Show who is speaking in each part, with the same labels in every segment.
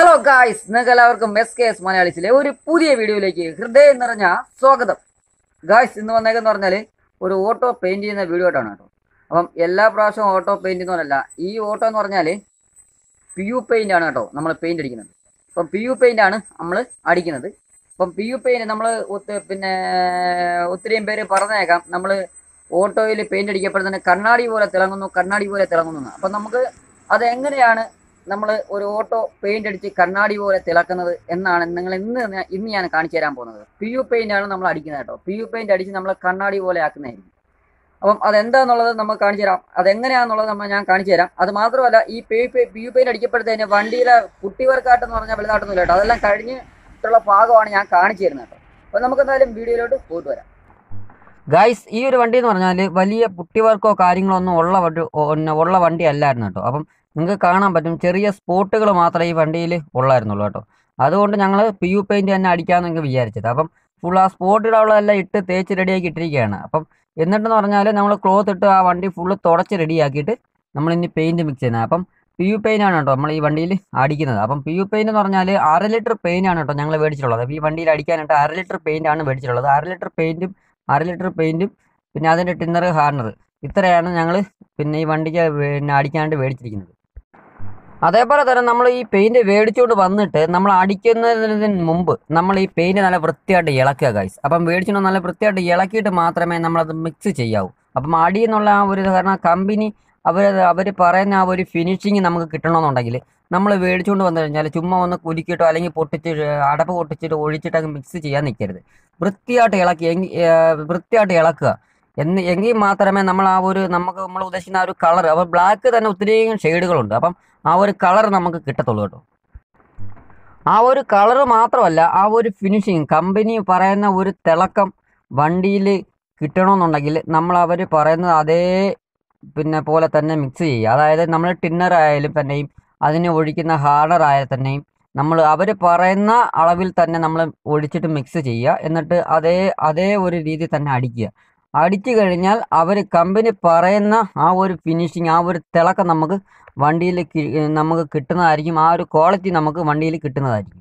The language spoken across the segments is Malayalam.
Speaker 1: ഹലോ ഗായ്സ് നിങ്ങൾക്ക് എല്ലാവർക്കും എസ് കെ എസ് മലയാളിസിലെ ഒരു പുതിയ വീഡിയോയിലേക്ക് ഹൃദയം നിറഞ്ഞ സ്വാഗതം ഗായ്സ് ഇന്ന് വന്നേക്കെന്ന് പറഞ്ഞാൽ ഒരു ഓട്ടോ പെയിൻറ് ചെയ്യുന്ന വീഡിയോ ആയിട്ടാണ് കേട്ടോ അപ്പം എല്ലാ പ്രാവശ്യവും ഓട്ടോ പെയിൻറ് എന്നല്ല ഈ ഓട്ടോ എന്ന് പറഞ്ഞാൽ പി യു പെയിൻ്റ് ആണ് കേട്ടോ നമ്മൾ പെയിൻറ് അടിക്കുന്നത് അപ്പം പി യു പെയിൻ്റ് ആണ് നമ്മൾ അടിക്കുന്നത് അപ്പം പി യു പെയിൻറ് നമ്മൾ പിന്നെ ഒത്തിരിയും പേര് പറഞ്ഞേക്കാം നമ്മൾ ഓട്ടോയിൽ പെയിൻറ് അടിക്കപ്പെടുന്നതിന് കണ്ണാടി പോലെ തിളങ്ങുന്നു കണ്ണാടി പോലെ തിളങ്ങുന്നു അപ്പം നമുക്ക് അതെങ്ങനെയാണ് നമ്മൾ ഒരു ഓട്ടോ പെയിന്റ് അടിച്ച് കണ്ണാടി പോലെ തിളക്കുന്നത് എന്നാണ് നിങ്ങൾ ഇന്ന് ഇന്ന് ഞാൻ കാണിച്ചു തരാൻ പോകുന്നത് പി യു പെയിന്റ് ആണ് നമ്മൾ അടിക്കുന്നത് കേട്ടോ പി യു പെയിന്റ് അടിച്ച് നമ്മൾ കണ്ണാടി പോലെ ആക്കുന്നതായിരിക്കും അപ്പം അതെന്താന്നുള്ളത് നമ്മൾ കാണിച്ചു തരാം അതെങ്ങനെയാണെന്നുള്ളത് നമ്മൾ ഞാൻ കാണിച്ചു തരാം അത് മാത്രമല്ല ഈ P U P U paint അടിക്കപ്പെടുത്തതിന് വണ്ടിയിലെ കുട്ടിവർക്കാട്ടം എന്ന് പറഞ്ഞാൽ ഇല്ല കേട്ടോ അതെല്ലാം കഴിഞ്ഞിട്ടുള്ള ഭാഗമാണ് ഞാൻ കാണിച്ചു തരുന്നത് കേട്ടോ അപ്പം നമുക്ക് എന്തായാലും വീഡിയോയിലോട്ട് പോയിട്ട് വരാം ഗൈസ് ഈ ഒരു വണ്ടി എന്ന് പറഞ്ഞാൽ വലിയ പുട്ടിവർക്കോ കാര്യങ്ങളോ ഒന്നും ഉള്ള വണ്ടി ഉള്ള വണ്ടി അല്ലായിരുന്നു കേട്ടോ അപ്പം നിങ്ങൾക്ക് കാണാൻ പറ്റും ചെറിയ സ്പോട്ടുകൾ മാത്രമേ ഈ വണ്ടിയിൽ ഉള്ളായിരുന്നുള്ളൂ കേട്ടോ അതുകൊണ്ട് ഞങ്ങൾ പി യു പെയിൻറ്റ് തന്നെ അടിക്കാമെന്ന് നിങ്ങൾക്ക് വിചാരിച്ചത് അപ്പം ഫുൾ ആ സ്പോട്ടിലുള്ളതെല്ലാം ഇട്ട് തേച്ച് റെഡിയാക്കി ഇട്ടിരിക്കുകയാണ് അപ്പം എന്നിട്ടെന്ന് പറഞ്ഞാൽ നമ്മൾ ക്ലോത്ത് ഇട്ട് ആ വണ്ടി ഫുള്ള് തുടച്ച് റെഡിയാക്കിയിട്ട് നമ്മൾ ഇനി പെയിൻറ്റ് മിക്സ് ചെയ്യുന്നത് അപ്പം പി യു പെയിനാണ് കേട്ടോ നമ്മൾ ഈ വണ്ടിയിൽ അടിക്കുന്നത് അപ്പം പി യു പെയിൻ എന്ന് പറഞ്ഞാൽ അര ലിറ്റർ ആണ് കേട്ടോ ഞങ്ങൾ മേടിച്ചിട്ടുള്ളത് അപ്പോൾ ഈ വണ്ടിയിൽ അടിക്കാനായിട്ട് അര ലിറ്റർ ആണ് മേടിച്ചിട്ടുള്ളത് അര ലിറ്റർ പെയിൻറ്റും അര ലിറ്റർ പെയിൻറ്റും പിന്നെ അതിൻ്റെ ടിന്നർ ഹാർണർ ഇത്രയാണ് ഞങ്ങൾ പിന്നെ ഈ വണ്ടിക്ക് പിന്നെ അടിക്കാണ്ട് മേടിച്ചിരിക്കുന്നത് അതേപോലെ തന്നെ നമ്മൾ ഈ പെയിന്റ് മേടിച്ചുകൊണ്ട് വന്നിട്ട് നമ്മൾ അടിക്കുന്നതിന് മുമ്പ് നമ്മൾ ഈ പെയിന്റ് നല്ല വൃത്തിയായിട്ട് ഇളക്കുക ഗൈസ് അപ്പം മേടിച്ചുകൊണ്ട് നല്ല വൃത്തിയായിട്ട് ഇളക്കിയിട്ട് മാത്രമേ നമ്മളത് മിക്സ് ചെയ്യാവൂ അപ്പം എന്നുള്ള ആ ഒരു കാരണം കമ്പനി അവർ അവർ പറയുന്ന ആ ഒരു ഫിനിഷിങ് നമുക്ക് കിട്ടണമെന്നുണ്ടെങ്കിൽ നമ്മൾ മേടിച്ചുകൊണ്ട് വന്നു കഴിഞ്ഞാൽ ചുമ്മാ ഒന്ന് കുലുക്കിയിട്ടോ അല്ലെങ്കിൽ പൊട്ടിച്ച് അടപ്പ് പൊട്ടിച്ചിട്ട് ഒഴിച്ചിട്ട് മിക്സ് ചെയ്യാൻ നിൽക്കരുത് വൃത്തിയായിട്ട് ഇളക്കി വൃത്തിയായിട്ട് ഇളക്കുക എന്ന് എങ്കിൽ മാത്രമേ നമ്മൾ ആ ഒരു നമുക്ക് നമ്മൾ ഉദ്ദേശിക്കുന്ന ആ ഒരു കളർ അവർ ബ്ലാക്ക് തന്നെ ഒത്തിരി ഷെയ്ഡുകളുണ്ട് അപ്പം ആ ഒരു കളർ നമുക്ക് കിട്ടത്തുള്ളൂ കേട്ടോ ആ ഒരു കളർ മാത്രമല്ല ആ ഒരു ഫിനിഷിങ് കമ്പനി പറയുന്ന ഒരു തിളക്കം വണ്ടിയിൽ കിട്ടണമെന്നുണ്ടെങ്കിൽ നമ്മൾ അവർ പറയുന്നത് അതേ പിന്നെ പോലെ തന്നെ മിക്സ് ചെയ്യുക അതായത് നമ്മൾ ടിന്നർ ആയാലും തന്നെയും അതിന് ഒഴിക്കുന്ന ഹാർഡർ ആയാൽ തന്നെയും നമ്മൾ അവർ പറയുന്ന അളവിൽ തന്നെ നമ്മൾ ഒഴിച്ചിട്ട് മിക്സ് ചെയ്യുക എന്നിട്ട് അതേ അതേ ഒരു രീതിയിൽ തന്നെ അടിക്കുക അടിച്ചു കഴിഞ്ഞാൽ അവർ കമ്പനി പറയുന്ന ആ ഒരു ഫിനിഷിങ് ആ ഒരു തിളക്കം നമുക്ക് വണ്ടിയിൽ നമുക്ക് കിട്ടുന്നതായിരിക്കും ആ ഒരു ക്വാളിറ്റി നമുക്ക് വണ്ടിയിൽ കിട്ടുന്നതായിരിക്കും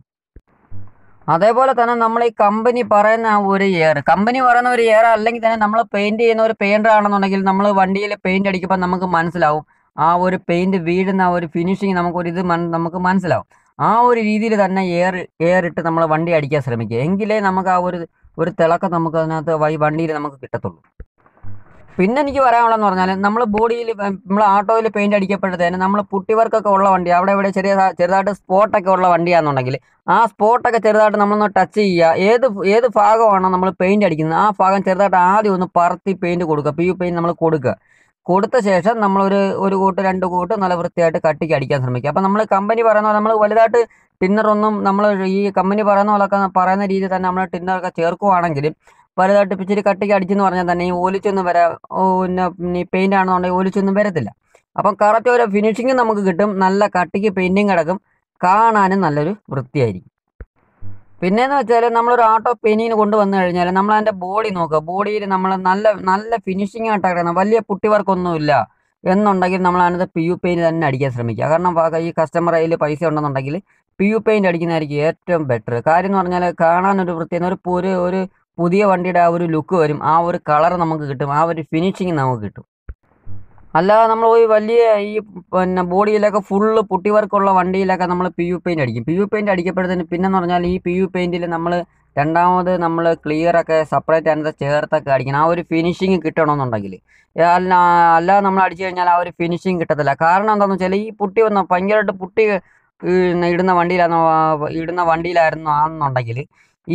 Speaker 1: അതേപോലെ തന്നെ നമ്മൾ ഈ കമ്പനി പറയുന്ന ആ ഒരു എയർ കമ്പനി പറയുന്ന ഒരു എയർ അല്ലെങ്കിൽ തന്നെ നമ്മൾ പെയിൻറ് ചെയ്യുന്ന ഒരു പെയിൻ്റർ ആണെന്നുണ്ടെങ്കിൽ നമ്മൾ വണ്ടിയിൽ പെയിൻറ് അടിക്കുമ്പോൾ നമുക്ക് മനസ്സിലാവും ആ ഒരു പെയിൻറ് വീഴുന്ന ആ ഒരു ഫിനിഷിങ് നമുക്കൊരു ഇത് നമുക്ക് മനസ്സിലാവും ആ ഒരു രീതിയിൽ തന്നെ എയർ എയർ ഇട്ട് നമ്മൾ വണ്ടി അടിക്കാൻ ശ്രമിക്കുക എങ്കിലേ നമുക്ക് ആ ഒരു ഒരു തിളക്കം നമുക്ക് അതിനകത്ത് വൈ വണ്ടിയിൽ നമുക്ക് കിട്ടത്തുള്ളൂ പിന്നെ എനിക്ക് പറയാനുള്ളതെന്ന് പറഞ്ഞാൽ നമ്മൾ ബോഡിയിൽ നമ്മൾ ആട്ടോയിൽ പെയിൻറ് അടിക്കപ്പെടുന്നതിന് നമ്മൾ പുട്ടി വർക്കൊക്കെ ഉള്ള വണ്ടി അവിടെ ഇവിടെ ചെറിയ ചെറുതായിട്ട് സ്പോട്ടൊക്കെ ഉള്ള വണ്ടിയാണെന്നുണ്ടെങ്കിൽ ആ സ്പോട്ടൊക്കെ ചെറുതായിട്ട് നമ്മളൊന്ന് ടച്ച് ചെയ്യുക ഏത് ഏത് ഭാഗമാണോ നമ്മൾ പെയിൻറ് അടിക്കുന്നത് ആ ഭാഗം ചെറുതായിട്ട് ആദ്യം ഒന്ന് പറത്തി പെയിൻറ് കൊടുക്കുക പി യു പെയിൻറ് നമ്മൾ കൊടുക്കുക കൊടുത്ത ശേഷം നമ്മളൊരു ഒരു കൂട്ട് രണ്ട് കൂട്ട് നല്ല വൃത്തിയായിട്ട് കട്ടിക്ക് അടിക്കാൻ ശ്രമിക്കുക അപ്പോൾ നമ്മൾ കമ്പനി പറയുന്ന നമ്മൾ വലുതായിട്ട് ടിന്നറൊന്നും നമ്മൾ ഈ കമ്പനി പറയുന്ന പോലൊക്കെ പറയുന്ന രീതിയിൽ തന്നെ നമ്മൾ ടിന്നറൊക്കെ ചേർക്കുവാണെങ്കിൽ വലുതായിട്ട് ഇച്ചിരി കട്ടിക്ക് അടിച്ചെന്ന് പറഞ്ഞാൽ തന്നെ ഈ ഒലിച്ചൊന്നും വരാ പിന്നെ പെയിൻ്റ് ആണെന്നുണ്ടെങ്കിൽ ഒലിച്ചൊന്നും വരത്തില്ല അപ്പം കറക്റ്റ് ഒരു ഫിനിഷിങ് നമുക്ക് കിട്ടും നല്ല കട്ടിക്ക് പെയിൻറ്റിങ് കിടക്കും കാണാനും നല്ലൊരു വൃത്തിയായിരിക്കും പിന്നെയെന്ന് വെച്ചാൽ നമ്മളൊരു ആട്ടോ പെനീന് കൊണ്ടുവന്നു കഴിഞ്ഞാൽ നമ്മൾ അതിൻ്റെ ബോഡി നോക്കുക ബോഡിയിൽ നമ്മൾ നല്ല നല്ല ഫിനിഷിംഗ് ആയിട്ട് കിടക്കണം വലിയ പുട്ടി വർക്കൊന്നുമില്ല എന്നുണ്ടെങ്കിൽ നമ്മൾ അതിനകത്ത് പി യു പെയിൻ്റ് തന്നെ അടിക്കാൻ ശ്രമിക്കുക കാരണം ഈ കസ്റ്റമർ അതിൽ പൈസ ഉണ്ടെന്നുണ്ടെങ്കിൽ പി യു പെയിൻ്റ് അടിക്കുന്നതായിരിക്കും ഏറ്റവും ബെറ്റർ കാര്യം എന്ന് പറഞ്ഞാൽ കാണാനൊരു വൃത്തിയെന്ന് ഒരു ഒരു പുതിയ വണ്ടിയുടെ ആ ഒരു ലുക്ക് വരും ആ ഒരു കളർ നമുക്ക് കിട്ടും ആ ഒരു ഫിനിഷിങ് നമുക്ക് കിട്ടും അല്ലാതെ നമ്മൾ പോയി വലിയ ഈ പിന്നെ ബോഡിയിലൊക്കെ ഫുള്ള് പുട്ടി വർക്കുള്ള വണ്ടിയിലൊക്കെ നമ്മൾ പി യു പെയിൻ്റ് അടിക്കും പി യു പെയിൻ്റ് അടിക്കപ്പെടുന്നതിന് പിന്നെന്ന് പറഞ്ഞാൽ ഈ പി യു പെയിൻറ്റിൽ നമ്മൾ രണ്ടാമത് നമ്മൾ ക്ലിയറൊക്കെ സെപ്പറേറ്റ് അതിനകത്ത് ചേർത്തൊക്കെ അടിക്കണം ആ ഒരു ഫിനിഷിങ് കിട്ടണമെന്നുണ്ടെങ്കിൽ അല്ല അല്ലാതെ നമ്മൾ അടിച്ചു കഴിഞ്ഞാൽ ആ ഒരു ഫിനിഷിങ് കിട്ടത്തില്ല കാരണം എന്താണെന്ന് വെച്ചാൽ ഈ പുട്ടി വന്ന ഭയങ്കരമായിട്ട് പുട്ടി ഇടുന്ന വണ്ടിയിലാണ് ഇടുന്ന വണ്ടിയിലായിരുന്നു ആണെന്നുണ്ടെങ്കിൽ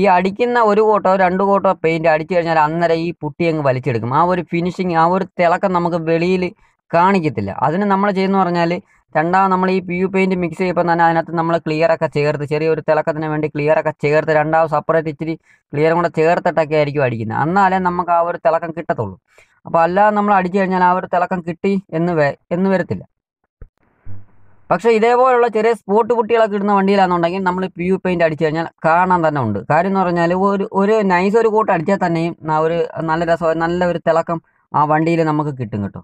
Speaker 1: ഈ അടിക്കുന്ന ഒരു കോട്ടോ രണ്ട് കോട്ടോ പെയിൻറ്റ് അടിച്ചു കഴിഞ്ഞാൽ അന്നേരം ഈ പുട്ടി അങ്ങ് വലിച്ചെടുക്കും ആ ഒരു ഫിനിഷിങ് ആ ഒരു തിളക്കം നമുക്ക് വെളിയിൽ കാണിക്കത്തില്ല അതിന് നമ്മൾ ചെയ്യുന്ന പറഞ്ഞാൽ രണ്ടാമത് നമ്മൾ ഈ പി യു പെയിൻറ്റ് മിക്സ് ചെയ്യുമ്പോൾ തന്നെ അതിനകത്ത് നമ്മൾ ക്ലിയർ ഒക്കെ ചേർത്ത് ചെറിയൊരു തിളക്കത്തിന് വേണ്ടി ക്ലിയർ ഒക്കെ ചേർത്ത് രണ്ടാമത് സെപ്പറേറ്റ് ഇച്ചിരി ക്ലിയറും കൂടെ ചേർത്തിട്ടൊക്കെ ആയിരിക്കും അടിക്കുന്നത് എന്നാലേ നമുക്ക് ആ ഒരു തിളക്കം കിട്ടത്തുള്ളൂ അപ്പോൾ അല്ലാതെ നമ്മൾ അടിച്ചു കഴിഞ്ഞാൽ ആ ഒരു തിളക്കം കിട്ടി എന്ന് എന്ന് വരത്തില്ല പക്ഷേ ഇതേപോലുള്ള ചെറിയ സ്പോട്ട് കുട്ടികളൊക്കെ ഇടുന്ന വണ്ടിയിലാണെന്നുണ്ടെങ്കിൽ നമ്മൾ പി യു പെയിൻറ്റ് അടിച്ചു കഴിഞ്ഞാൽ കാണാൻ തന്നെ ഉണ്ട് കാര്യം എന്ന് പറഞ്ഞാൽ ഒരു ഒരു നൈസ് ഒരു കോട്ട് അടിച്ചാൽ തന്നെയും ഒരു നല്ല രസം നല്ല ഒരു തിളക്കം ആ വണ്ടിയിൽ നമുക്ക് കിട്ടും കേട്ടോ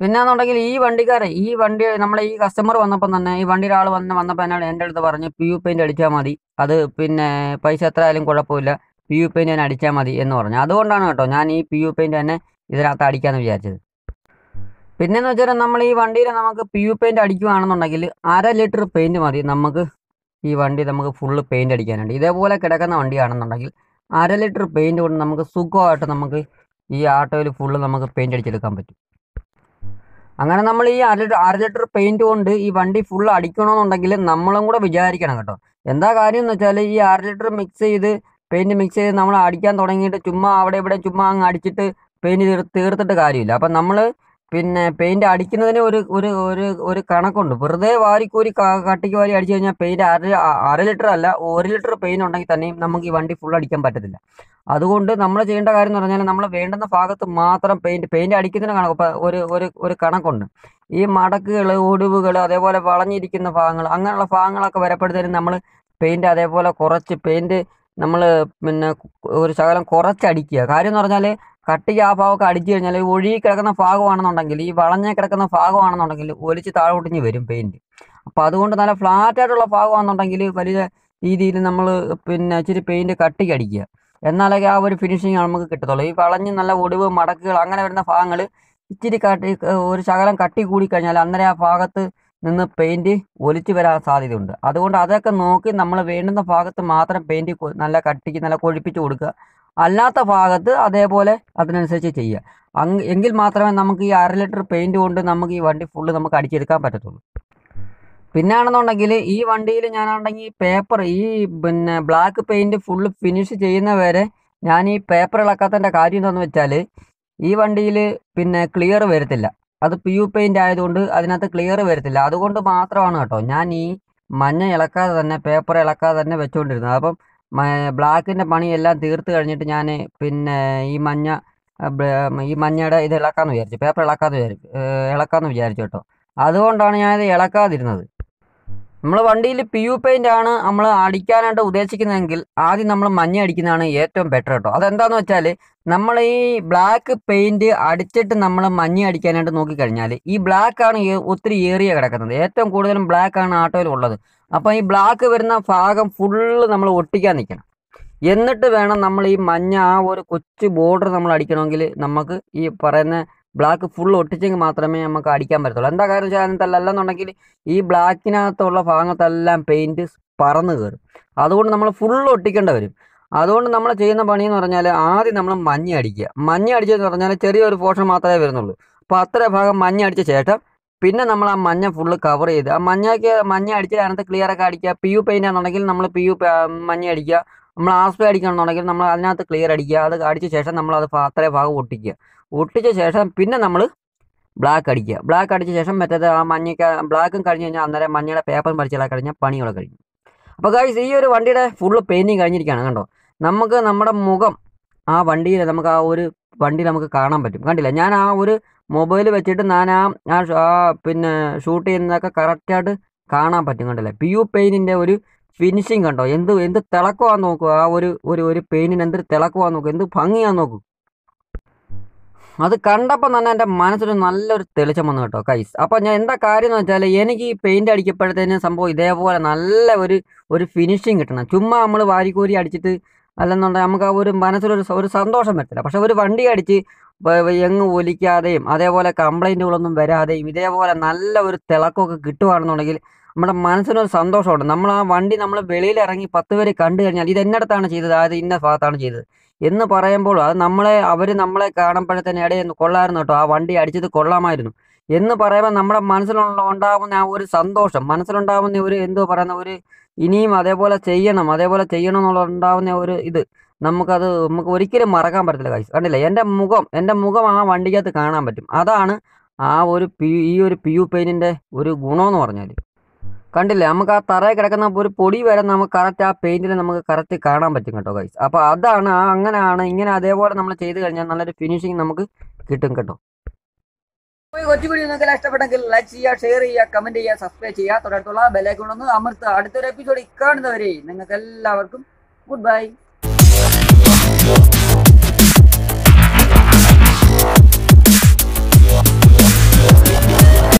Speaker 1: പിന്നെന്നുണ്ടെങ്കിൽ ഈ വണ്ടിക്കാരെ ഈ വണ്ടി നമ്മളെ ഈ കസ്റ്റമർ വന്നപ്പോൾ തന്നെ ഈ വണ്ടി ഒരാൾ വന്ന് വന്നപ്പോൾ എന്നാണ് എൻ്റെ അടുത്ത് പറഞ്ഞ് പി യു പെയിൻ്റ് അടിച്ചാൽ മതി അത് പിന്നെ പൈസ എത്ര ആയാലും കുഴപ്പമില്ല പി യു പെയിൻ്റ് തന്നെ അടിച്ചാൽ മതി എന്ന് പറഞ്ഞു അതുകൊണ്ടാണ് കേട്ടോ ഞാൻ ഈ പി യു പെയിൻ്റ് തന്നെ ഇതിനകത്ത് അടിക്കാമെന്ന് വിചാരിച്ചത് പിന്നെന്ന് വെച്ചാൽ നമ്മൾ ഈ വണ്ടിയിൽ നമുക്ക് പി യു പെയിൻ്റ് അടിക്കുകയാണെന്നുണ്ടെങ്കിൽ അര ലിറ്റർ പെയിൻറ്റ് മതി നമുക്ക് ഈ വണ്ടി നമുക്ക് ഫുള്ള് പെയിൻറ്റ് അടിക്കാനുണ്ട് ഇതേപോലെ കിടക്കുന്ന വണ്ടിയാണെന്നുണ്ടെങ്കിൽ അര ലിറ്റർ പെയിൻറ്റ് കൊണ്ട് നമുക്ക് സുഖമായിട്ട് നമുക്ക് ഈ ആട്ടോയിൽ ഫുള്ള് നമുക്ക് പെയിൻറ്റ് അടിച്ചെടുക്കാൻ പറ്റും അങ്ങനെ നമ്മൾ ഈ അര അര ലിറ്റർ പെയിൻറ്റ് കൊണ്ട് ഈ വണ്ടി ഫുൾ അടിക്കണമെന്നുണ്ടെങ്കിൽ നമ്മളും കൂടെ വിചാരിക്കണം കേട്ടോ എന്താ കാര്യം എന്ന് വെച്ചാൽ ഈ അര ലിറ്റർ മിക്സ് ചെയ്ത് പെയിൻറ്റ് മിക്സ് ചെയ്ത് നമ്മൾ അടിക്കാൻ തുടങ്ങിയിട്ട് ചുമ്മാ അവിടെ ഇവിടെ ചുമ്മാ അങ്ങ് അടിച്ചിട്ട് പെയിൻറ്റ് തീർത്തിട്ട് കാര്യമില്ല അപ്പം നമ്മൾ പിന്നെ പെയിന്റ് അടിക്കുന്നതിന് ഒരു ഒരു ഒരു ഒരു കണക്കുണ്ട് വെറുതെ വാരിക്കൂരി കട്ടിക്ക് വാരി അടിച്ചു കഴിഞ്ഞാൽ പെയിന്റ് അര അര ലിറ്റർ അല്ല ഒരു ലിറ്റർ പെയിന്റ് ഉണ്ടെങ്കിൽ തന്നെയും നമുക്ക് ഈ വണ്ടി ഫുൾ അടിക്കാൻ പറ്റത്തില്ല അതുകൊണ്ട് നമ്മൾ ചെയ്യേണ്ട കാര്യം എന്ന് പറഞ്ഞാൽ നമ്മൾ വേണ്ടുന്ന ഭാഗത്ത് മാത്രം പെയിന്റ് പെയിന്റ് അടിക്കുന്നതിന് കണക്ക് ഒരു ഒരു ഒരു കണക്കുണ്ട് ഈ മടക്കുകൾ ഒടിവുകൾ അതേപോലെ വളഞ്ഞിരിക്കുന്ന ഭാഗങ്ങൾ അങ്ങനെയുള്ള ഭാഗങ്ങളൊക്കെ വരപ്പെടുത്തേനും നമ്മൾ പെയിന്റ് അതേപോലെ കുറച്ച് പെയിന്റ് നമ്മൾ പിന്നെ ഒരു ശകലം കുറച്ചടിക്കുക കാര്യം എന്ന് പറഞ്ഞാൽ കട്ടി ആ ഭാഗമൊക്കെ അടിച്ചു കഴിഞ്ഞാൽ ഒഴുകി കിടക്കുന്ന ഭാഗമാണെന്നുണ്ടെങ്കിൽ ഈ വളഞ്ഞ കിടക്കുന്ന ഭാഗമാണെന്നുണ്ടെങ്കിൽ ഒലിച്ച് ഒടിഞ്ഞ് വരും പെയിൻറ്റ് അപ്പോൾ അതുകൊണ്ട് നല്ല ഫ്ലാറ്റ് ആയിട്ടുള്ള ഭാഗമാണെന്നുണ്ടെങ്കിൽ വലിയ രീതിയിൽ നമ്മൾ പിന്നെ ഇച്ചിരി പെയിൻറ്റ് കട്ടിക്ക് അടിക്കുക എന്നാലൊക്കെ ആ ഒരു ഫിനിഷിങ് നമുക്ക് കിട്ടത്തുള്ളൂ ഈ വളഞ്ഞ് നല്ല ഒടിവ് മടക്കുകൾ അങ്ങനെ വരുന്ന ഭാഗങ്ങൾ ഇച്ചിരി കട്ടി ഒരു ശകലം കട്ടി കൂടി കഴിഞ്ഞാൽ അന്നേരം ആ ഭാഗത്ത് നിന്ന് പെയിൻറ്റ് ഒലിച്ചു വരാൻ സാധ്യതയുണ്ട് അതുകൊണ്ട് അതൊക്കെ നോക്കി നമ്മൾ വേണ്ടുന്ന ഭാഗത്ത് മാത്രം പെയിൻറ്റ് നല്ല കട്ടിക്ക് നല്ല കൊഴിപ്പിച്ച് കൊടുക്കുക അല്ലാത്ത ഭാഗത്ത് അതേപോലെ അതിനനുസരിച്ച് ചെയ്യുക അങ് എങ്കിൽ മാത്രമേ നമുക്ക് ഈ അര ലിറ്റർ പെയിൻറ് കൊണ്ട് നമുക്ക് ഈ വണ്ടി ഫുള്ള് നമുക്ക് അടിച്ചെടുക്കാൻ പറ്റത്തുള്ളൂ പിന്നാണെന്നുണ്ടെങ്കിൽ ഈ വണ്ടിയിൽ ഞാനാണെങ്കിൽ പേപ്പർ ഈ പിന്നെ ബ്ലാക്ക് പെയിൻറ് ഫുള്ള് ഫിനിഷ് ചെയ്യുന്ന വരെ ഞാൻ ഈ പേപ്പർ ഇളക്കാത്തതിൻ്റെ കാര്യം എന്താണെന്ന് വെച്ചാൽ ഈ വണ്ടിയിൽ പിന്നെ ക്ലിയർ വരത്തില്ല അത് പി യു പെയിൻ്റ് ആയതുകൊണ്ട് അതിനകത്ത് ക്ലിയർ വരത്തില്ല അതുകൊണ്ട് മാത്രമാണ് കേട്ടോ ഞാൻ ഈ മഞ്ഞ ഇളക്കാതെ തന്നെ പേപ്പർ ഇളക്കാതെ തന്നെ വെച്ചുകൊണ്ടിരുന്നത് അപ്പം ബ്ലാക്കിൻ്റെ പണിയെല്ലാം തീർത്ത് കഴിഞ്ഞിട്ട് ഞാൻ പിന്നെ ഈ മഞ്ഞ ഈ മഞ്ഞയുടെ ഇത് ഇളക്കാമെന്ന് വിചാരിച്ചു പേപ്പർ ഇളക്കാമെന്ന് വിചാരിച്ചു ഇളക്കാമെന്ന് വിചാരിച്ചു കേട്ടോ അതുകൊണ്ടാണ് ഞാനിത് ഇളക്കാതിരുന്നത് നമ്മൾ വണ്ടിയിൽ പി യു പെയിൻ്റ് ആണ് നമ്മൾ അടിക്കാനായിട്ട് ഉദ്ദേശിക്കുന്നതെങ്കിൽ ആദ്യം നമ്മൾ മഞ്ഞ അടിക്കുന്നതാണ് ഏറ്റവും ബെറ്റർ കേട്ടോ അതെന്താണെന്ന് വെച്ചാൽ നമ്മൾ ഈ ബ്ലാക്ക് പെയിൻറ്റ് അടിച്ചിട്ട് നമ്മൾ മഞ്ഞ അടിക്കാനായിട്ട് നോക്കിക്കഴിഞ്ഞാൽ ഈ ബ്ലാക്ക് ആണ് ഒത്തിരി ഏറിയ കിടക്കുന്നത് ഏറ്റവും കൂടുതലും ബ്ലാക്ക് ആണ് ആട്ടോയിൽ ഉള്ളത് അപ്പോൾ ഈ ബ്ലാക്ക് വരുന്ന ഭാഗം ഫുള്ള് നമ്മൾ ഒട്ടിക്കാൻ നിൽക്കണം എന്നിട്ട് വേണം നമ്മൾ ഈ മഞ്ഞ ആ ഒരു കൊച്ചു ബോർഡർ നമ്മൾ അടിക്കണമെങ്കിൽ നമുക്ക് ഈ പറയുന്ന ബ്ലാക്ക് ഫുൾ ഒട്ടിച്ചെങ്കിൽ മാത്രമേ നമുക്ക് അടിക്കാൻ പറ്റത്തുള്ളൂ എന്താ കാര്യം വെച്ചാൽ അതിനകത്തല്ല അല്ലെന്നുണ്ടെങ്കിൽ ഈ ബ്ലാക്കിനകത്തുള്ള ഭാഗത്തെല്ലാം പെയിൻറ്റ് പറന്ന് കയറും അതുകൊണ്ട് നമ്മൾ ഫുൾ ഒട്ടിക്കേണ്ട വരും അതുകൊണ്ട് നമ്മൾ ചെയ്യുന്ന പണി എന്ന് പറഞ്ഞാൽ ആദ്യം നമ്മൾ മഞ്ഞ അടിക്കുക മഞ്ഞ അടിച്ചതെന്ന് പറഞ്ഞാൽ ചെറിയൊരു പോർഷൻ മാത്രമേ വരുന്നുള്ളൂ അപ്പോൾ അത്ര ഭാഗം മഞ്ഞ അടിച്ച ശേഷം പിന്നെ നമ്മൾ ആ മഞ്ഞ ഫുള്ള് കവർ ചെയ്ത് ആ മഞ്ഞയ്ക്ക് മഞ്ഞ അടിച്ച് അതിനകത്ത് ക്ലിയർ ഒക്കെ അടിക്കുക പി യു പെയിൻ്റ് ആണെന്നുണ്ടെങ്കിൽ നമ്മൾ പി യു മഞ്ഞ അടിക്കുക നമ്മൾ ആസ്പേ അടിക്കണമെന്നുണ്ടെങ്കിൽ നമ്മൾ അതിനകത്ത് ക്ലിയർ അടിക്കുക അത് അടിച്ച ശേഷം നമ്മൾ അത് അത്രയും ഭാഗം ഒട്ടിക്കുക ഒട്ടിച്ച ശേഷം പിന്നെ നമ്മൾ ബ്ലാക്ക് അടിക്കുക ബ്ലാക്ക് അടിച്ച ശേഷം മറ്റേത് ആ മഞ്ഞയ്ക്ക് ബ്ലാക്കും കഴിഞ്ഞ് കഴിഞ്ഞാൽ അന്നേരം മഞ്ഞയുടെ പേപ്പറും പരിച്ചിലാക്കി കഴിഞ്ഞാൽ പണികളൊക്കെ കഴിഞ്ഞു അപ്പോൾ കാഴ്ച ഈ ഒരു വണ്ടിയുടെ ഫുള്ള് പെയിൻറ്റിങ് കഴിഞ്ഞിരിക്കുകയാണ് കണ്ടോ നമുക്ക് നമ്മുടെ മുഖം ആ വണ്ടിയിൽ നമുക്ക് ആ ഒരു വണ്ടി നമുക്ക് കാണാൻ പറ്റും കണ്ടില്ല ഞാൻ ആ ഒരു മൊബൈൽ വെച്ചിട്ട് ഞാൻ ആ ആ പിന്നെ ഷൂട്ട് ചെയ്യുന്നതൊക്കെ കറക്റ്റായിട്ട് കാണാൻ പറ്റും കണ്ടില്ലേ പി യു പെയിനിൻ്റെ ഒരു ഫിനിഷിങ് കണ്ടോ എന്ത് എന്ത് തിളക്കുവാൻ നോക്കുക ആ ഒരു ഒരു ഒരു പെയിന്റിന് എന്ത് തിളക്കുവാൻ നോക്കുക എന്ത് ഭംഗിയാന്ന് നോക്കൂ അത് കണ്ടപ്പോൾ തന്നെ എൻ്റെ മനസ്സിന് നല്ലൊരു തെളിച്ചം വന്നു കേട്ടോ കൈസ് അപ്പോൾ ഞാൻ എന്താ കാര്യം എന്ന് വെച്ചാൽ എനിക്ക് ഈ പെയിൻ്റ് അടിക്കപ്പോഴത്തേന് സംഭവം ഇതേപോലെ നല്ല ഒരു ഒരു ഫിനിഷിങ് കിട്ടണം ചുമ്മാ നമ്മൾ വാരിക്കോരി അടിച്ചിട്ട് അല്ലെന്നുണ്ടെങ്കിൽ നമുക്ക് ആ ഒരു മനസ്സിലൊരു ഒരു സന്തോഷം വരത്തില്ല പക്ഷെ ഒരു വണ്ടി അടിച്ച് എങ്ങ് ഒലിക്കാതെയും അതേപോലെ കംപ്ലൈൻറ്റുകളൊന്നും വരാതെയും ഇതേപോലെ നല്ല ഒരു തിളക്കമൊക്കെ കിട്ടുകയാണെന്നുണ്ടെങ്കിൽ നമ്മുടെ മനസ്സിനൊരു സന്തോഷമുണ്ട് നമ്മൾ ആ വണ്ടി നമ്മൾ വെളിയിൽ ഇറങ്ങി പത്ത് പേര് കണ്ടു കഴിഞ്ഞാൽ ഇത് എന്നിടത്താണ് ചെയ്തത് അത് ഇന്ന ഭാഗത്താണ് ചെയ്തത് എന്ന് പറയുമ്പോൾ അത് നമ്മളെ അവർ നമ്മളെ കാണുമ്പോഴത്തേന് ഇടയിൽ കൊള്ളാമായിരുന്നു കേട്ടോ ആ വണ്ടി അടിച്ചത് കൊള്ളാമായിരുന്നു എന്ന് പറയുമ്പോൾ നമ്മുടെ മനസ്സിലുള്ള ഉണ്ടാകുന്ന ആ ഒരു സന്തോഷം മനസ്സിലുണ്ടാകുന്ന ഒരു എന്തോ പറയുന്ന ഒരു ഇനിയും അതേപോലെ ചെയ്യണം അതേപോലെ ചെയ്യണം എന്നുള്ള ഉണ്ടാകുന്ന ഒരു ഇത് നമുക്കത് നമുക്ക് ഒരിക്കലും മറക്കാൻ പറ്റത്തില്ല കൈസ് കണ്ടില്ല എൻ്റെ മുഖം എൻ്റെ മുഖം ആ വണ്ടിക്കകത്ത് കാണാൻ പറ്റും അതാണ് ആ ഒരു ഈ ഒരു പി യു പെയിനിൻ്റെ ഒരു ഗുണമെന്ന് പറഞ്ഞാൽ കണ്ടില്ലേ നമുക്ക് ആ തറയിൽ കിടക്കുന്ന ഒരു പൊടി വരെ നമുക്ക് കറക്റ്റ് ആ പെയിന്റിൽ നമുക്ക് കറക്റ്റ് കാണാൻ പറ്റും കേട്ടോ ഗൈസ് അപ്പോൾ അതാണ് അങ്ങനെയാണ് ഇങ്ങനെ അതേപോലെ നമ്മൾ ചെയ്ത് കഴിഞ്ഞാൽ നല്ലൊരു ഫിനിഷിങ് നമുക്ക് കിട്ടും കേട്ടോ കൊച്ചുപിടി നിങ്ങൾക്ക് ഇഷ്ടപ്പെട്ടെങ്കിൽ ലൈക്ക് ചെയ്യുക ഷെയർ ചെയ്യുക കമന്റ് ചെയ്യുക സബ്സ്ക്രൈബ് ചെയ്യുക തുടർന്നുള്ള ബെലൈക്കൺ ഒന്ന് അമർത്തുക അടുത്തൊരു എപ്പിസോഡ് കാണുന്നവരെ നിങ്ങൾക്ക് എല്ലാവർക്കും ഗുഡ് ബൈ